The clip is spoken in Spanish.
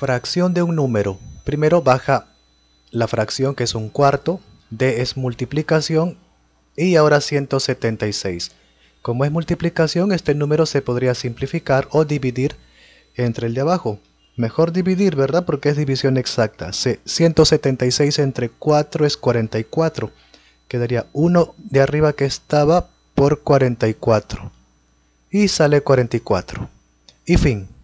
Fracción de un número. Primero baja la fracción que es un cuarto, D es multiplicación y ahora 176. Como es multiplicación, este número se podría simplificar o dividir entre el de abajo. Mejor dividir, ¿verdad? Porque es división exacta. 176 entre 4 es 44. Quedaría 1 de arriba que estaba por 44. Y sale 44. Y fin.